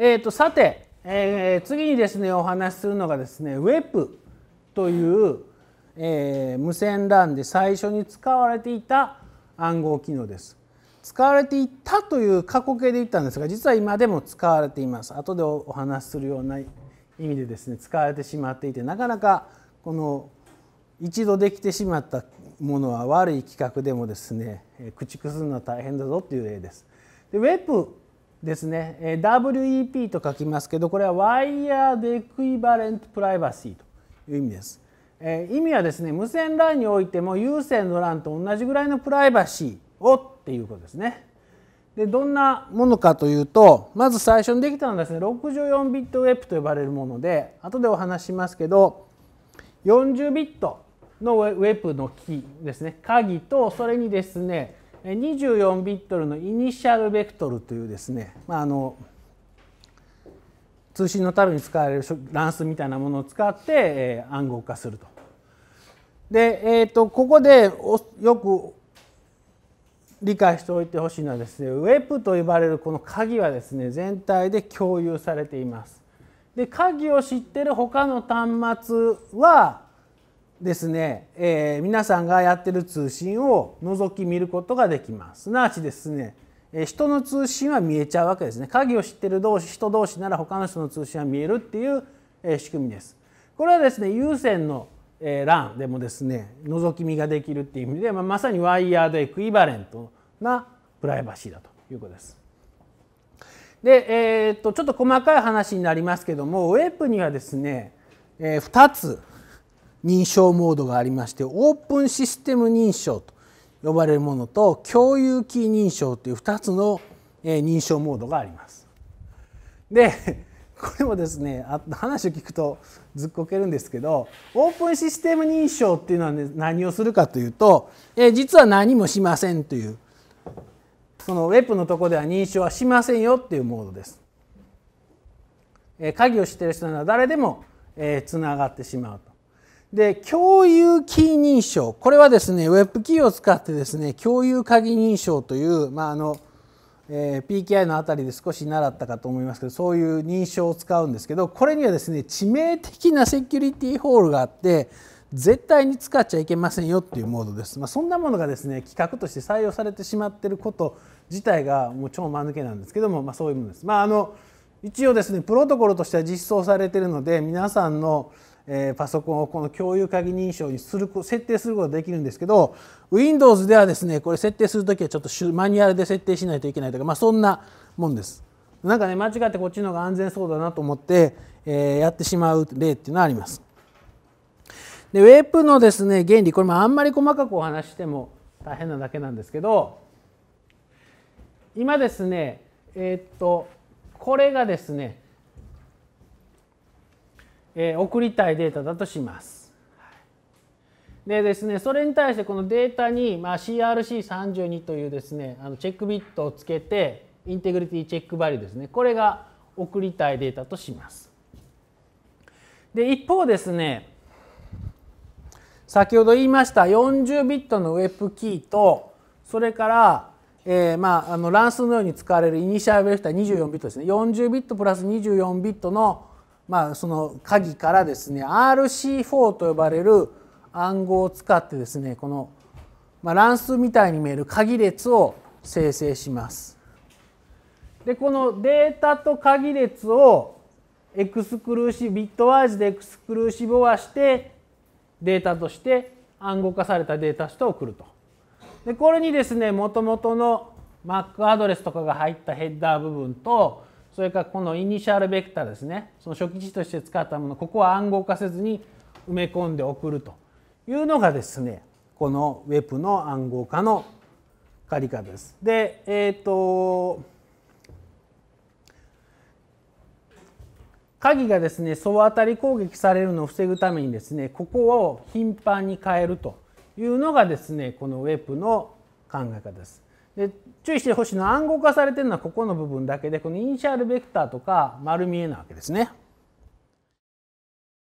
えーと、さて、えー、次にですねお話しするのがですね WEP という、えー、無線 LAN で最初に使われていた暗号機能です。使われていたという過去形で言ったんですが実は今でも使われています後でお話しするような意味でですね使われてしまっていてなかなかこの一度できてしまったものは悪い企画でもですね駆逐するのは大変だぞっていう例です。で WEP ですね、え WEP と書きますけどこれはワイヤーでエクイバレントプライバシーという意味です、え意味はですね無線 LAN においても有線の LAN と同じぐらいのプライバシーをっていうことですねでどんなものかというとまず最初にできたのはですね64ビットウェブと呼ばれるもので後でお話しますけど40ビットのウェブのキーですね鍵とそれにですね24ビットルのイニシャルベクトルというですね、まあ、あの通信のために使われる乱数みたいなものを使って、え暗号化すると。で、えーと、とここでよく理解しておいてほしいのはですね WEP と呼ばれるこの鍵はですね全体で共有されています。で鍵を知ってる他の端末はですね、えー、皆さんがやってる通信を覗き見ることができます。すなわちですね、えー、人の通信は見えちゃうわけですね。鍵を知ってる同士人同士なら他の人の通信は見えるっていう、えー、仕組みです。これはですね有線の、えー、LAN でもですね覗き見ができるっていう意味で、まあ、まさにワイヤードエクイバレントなプライバシーだということです。で、えー、っとちょっと細かい話になりますけどもウェブにはですね、えー、2つ認証モードがありましてオープンシステム認証と呼ばれるものと共有キー認証という2つの認証モードがあります。で これもですね話を聞くとずっこけるんですけどオープンシステム認証っていうのは、ね、何をするかというと、え実は何もしませんというそのウェブのとこでは認証はしませんよっていうモードです。え鍵を知ってる人なら誰でも、えつながってしまうと。で、共有キー認証。これはですね、Web キーを使ってですね、共有鍵認証という、まあ、あの、えー、PKI のあたりで少し習ったかと思いますけどそういう認証を使うんですけどこれにはですね致命的なセキュリティホールがあって絶対に使っちゃいけませんよっていうモードです、まあ、そんなものがですね企画として採用されてしまっていること自体がもう超間抜けなんですけども、まあ、そういうものです。まあ、あの一応ですねプロトコルとしては実装されているので皆さんのえー、パソコンをこの共有鍵認証にする設定することができるんですけど Windows ではですねこれ設定するときはちょっとマニュアルで設定しないといけないとか、まあ、そんなもんです。なんかね間違ってこっちの方が安全そうだなと思って、えー、やってしまう例っていうのはあります。でウェブのですね原理これもあんまり細かくお話しても大変なだけなんですけど今ですねえー、っとこれがですねえー、送りたいデータだとします。でですね、それに対してこのデータに、まあ、CRC32 というですねあのチェックビットをつけてインテグリティチェックバリューですねこれが送りたいデータとします。で一方ですね先ほど言いました40ビットのウェブキーとそれから、えー、まあ、あの乱数のように使われるイニシャルベクター24ビットですね40ビットプラス24ビットのまあ、その鍵からですね RC4 と呼ばれる暗号を使ってですねこの、ま乱数みたいに見える鍵列を生成します。でこのデータと鍵列をエクスクルーシビットワイズでエクスクルーシブはしてデータとして暗号化されたデータとして送ると。でこれにですねもともとの Mac アドレスとかが入ったヘッダー部分とそれからこのイニシャルベクターですねその初期値として使ったものここは暗号化せずに埋め込んで送るというのがですねこの WEP の暗号化の借り方です。でえっ、ー、と鍵がですね総当たり攻撃されるのを防ぐためにですねここを頻繁に変えるというのがですねこの WEP の考え方です。で注意してほしいのは暗号化されてるのはここの部分だけでこのイニシャルベクターとか丸見えなわけですね。